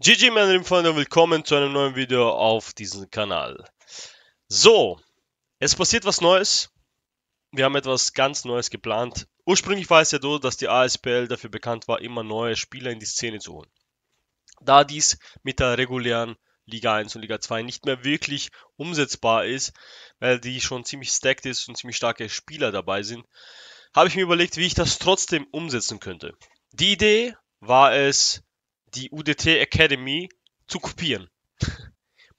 GG meine lieben Freunde willkommen zu einem neuen Video auf diesem Kanal. So, es passiert was Neues. Wir haben etwas ganz Neues geplant. Ursprünglich war es ja so, dass die ASPL dafür bekannt war, immer neue Spieler in die Szene zu holen. Da dies mit der regulären Liga 1 und Liga 2 nicht mehr wirklich umsetzbar ist, weil die schon ziemlich stacked ist und ziemlich starke Spieler dabei sind, habe ich mir überlegt, wie ich das trotzdem umsetzen könnte. Die Idee war es, die UDT Academy zu kopieren.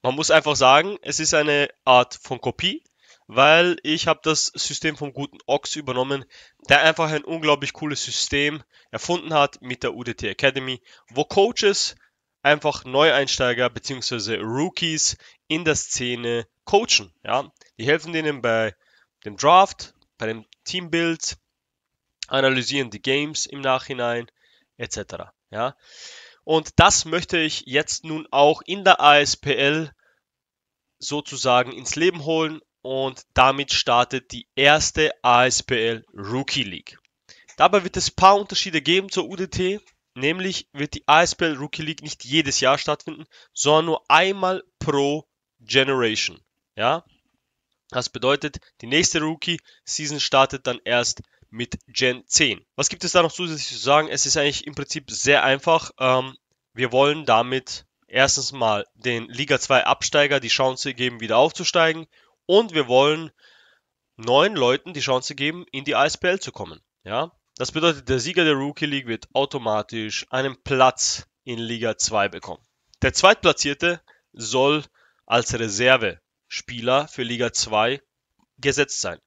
Man muss einfach sagen, es ist eine Art von Kopie, weil ich habe das System vom guten Ox übernommen, der einfach ein unglaublich cooles System erfunden hat mit der UDT Academy, wo Coaches einfach Neueinsteiger bzw. Rookies in der Szene coachen. Ja? Die helfen denen bei dem Draft, bei dem Teambuild, analysieren die Games im Nachhinein etc. Ja? Und das möchte ich jetzt nun auch in der ASPL sozusagen ins Leben holen. Und damit startet die erste ASPL Rookie League. Dabei wird es ein paar Unterschiede geben zur UDT. Nämlich wird die ASPL Rookie League nicht jedes Jahr stattfinden, sondern nur einmal pro Generation. Ja? Das bedeutet, die nächste Rookie Season startet dann erst mit Gen 10. Was gibt es da noch zusätzlich zu sagen? Es ist eigentlich im Prinzip sehr einfach. Ähm, wir wollen damit erstens mal den Liga 2 Absteiger die Chance geben, wieder aufzusteigen und wir wollen neuen Leuten die Chance geben, in die ASPL zu kommen. Ja? Das bedeutet, der Sieger der Rookie League wird automatisch einen Platz in Liga 2 bekommen. Der Zweitplatzierte soll als Reservespieler für Liga 2 gesetzt sein.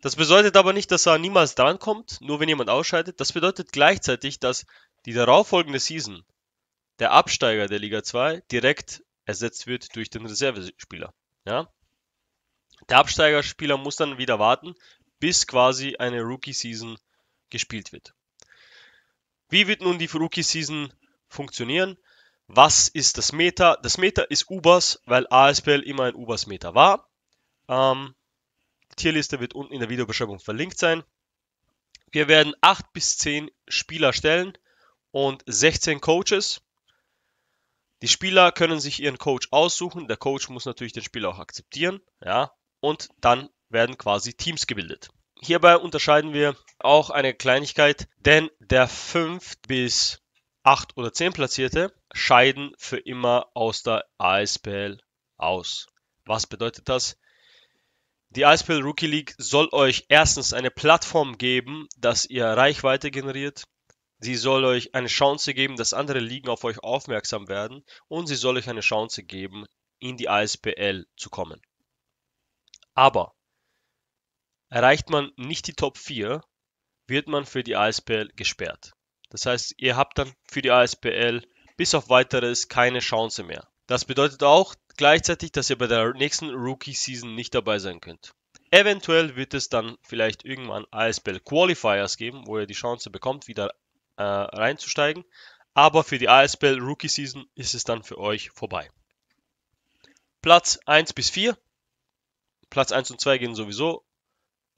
Das bedeutet aber nicht, dass er niemals drankommt, nur wenn jemand ausscheidet. Das bedeutet gleichzeitig, dass die darauffolgende Season der Absteiger der Liga 2 direkt ersetzt wird durch den Reservespieler. Ja? Der Absteigerspieler muss dann wieder warten, bis quasi eine Rookie-Season gespielt wird. Wie wird nun die Rookie-Season funktionieren? Was ist das Meta? Das Meta ist Ubers, weil ASPL immer ein ubers meta war. Ähm, die Tierliste wird unten in der Videobeschreibung verlinkt sein. Wir werden 8 bis 10 Spieler stellen und 16 Coaches. Die Spieler können sich ihren Coach aussuchen. Der Coach muss natürlich den Spieler auch akzeptieren. Ja, und dann werden quasi Teams gebildet. Hierbei unterscheiden wir auch eine Kleinigkeit, denn der 5 bis 8 oder 10 Platzierte scheiden für immer aus der ASPL aus. Was bedeutet das? Die ASPL Rookie League soll euch erstens eine Plattform geben, dass ihr Reichweite generiert, Sie soll euch eine Chance geben, dass andere Ligen auf euch aufmerksam werden und sie soll euch eine Chance geben, in die ASPL zu kommen. Aber erreicht man nicht die Top 4, wird man für die ASPL gesperrt. Das heißt, ihr habt dann für die ASPL bis auf weiteres keine Chance mehr. Das bedeutet auch gleichzeitig, dass ihr bei der nächsten Rookie-Season nicht dabei sein könnt. Eventuell wird es dann vielleicht irgendwann ASPL Qualifiers geben, wo ihr die Chance bekommt, wieder äh, reinzusteigen. Aber für die ASBL Rookie Season ist es dann für euch vorbei. Platz 1 bis 4. Platz 1 und 2 gehen sowieso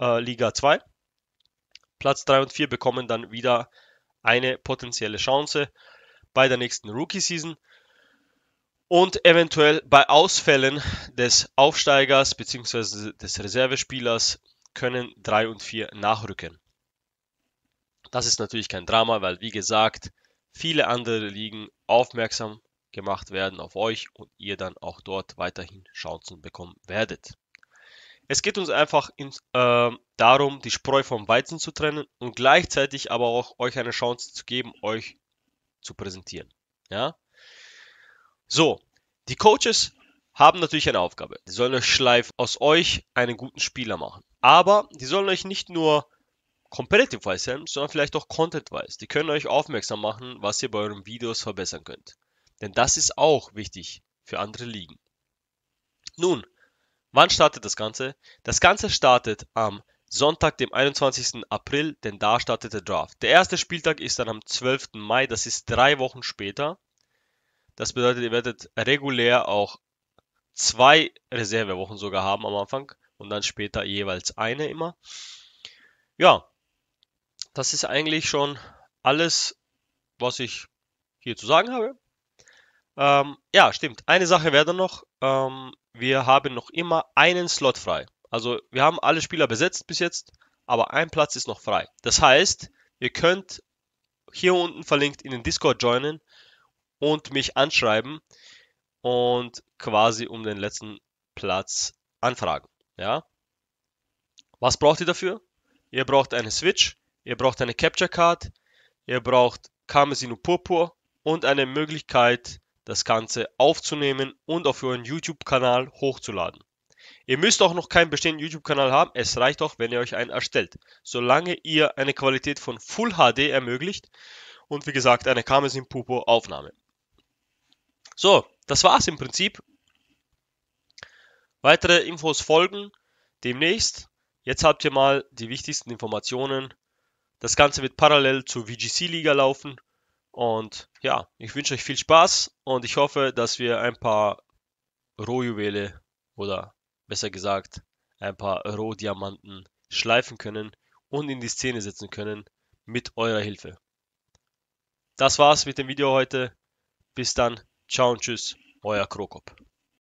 äh, Liga 2. Platz 3 und 4 bekommen dann wieder eine potenzielle Chance bei der nächsten Rookie Season und eventuell bei Ausfällen des Aufsteigers bzw. des Reservespielers können 3 und 4 nachrücken. Das ist natürlich kein Drama, weil wie gesagt, viele andere Ligen aufmerksam gemacht werden auf euch und ihr dann auch dort weiterhin Chancen bekommen werdet. Es geht uns einfach in, äh, darum, die Spreu vom Weizen zu trennen und gleichzeitig aber auch euch eine Chance zu geben, euch zu präsentieren. Ja? So, die Coaches haben natürlich eine Aufgabe. Die sollen euch schleif aus euch einen guten Spieler machen. Aber die sollen euch nicht nur competitive-wise sein, sondern vielleicht auch content-wise. Die können euch aufmerksam machen, was ihr bei euren Videos verbessern könnt. Denn das ist auch wichtig für andere Ligen. Nun, wann startet das Ganze? Das Ganze startet am Sonntag, dem 21. April, denn da startet der Draft. Der erste Spieltag ist dann am 12. Mai, das ist drei Wochen später. Das bedeutet, ihr werdet regulär auch zwei Reservewochen sogar haben am Anfang und dann später jeweils eine immer. Ja, das ist eigentlich schon alles, was ich hier zu sagen habe. Ähm, ja, stimmt. Eine Sache wäre dann noch, ähm, wir haben noch immer einen Slot frei. Also wir haben alle Spieler besetzt bis jetzt, aber ein Platz ist noch frei. Das heißt, ihr könnt hier unten verlinkt in den Discord joinen und mich anschreiben und quasi um den letzten Platz anfragen. Ja? Was braucht ihr dafür? Ihr braucht eine Switch, Ihr braucht eine Capture Card, ihr braucht Kamesino Purpur und eine Möglichkeit, das Ganze aufzunehmen und auf euren YouTube-Kanal hochzuladen. Ihr müsst auch noch keinen bestehenden YouTube-Kanal haben, es reicht auch, wenn ihr euch einen erstellt, solange ihr eine Qualität von Full HD ermöglicht und wie gesagt eine Kamesin Purpur Aufnahme. So, das war's im Prinzip. Weitere Infos folgen demnächst. Jetzt habt ihr mal die wichtigsten Informationen das Ganze wird parallel zur VGC-Liga laufen. Und ja, ich wünsche euch viel Spaß und ich hoffe, dass wir ein paar Rohjuwele oder besser gesagt ein paar Rohdiamanten schleifen können und in die Szene setzen können mit eurer Hilfe. Das war's mit dem Video heute. Bis dann. Ciao und tschüss. Euer Krokop.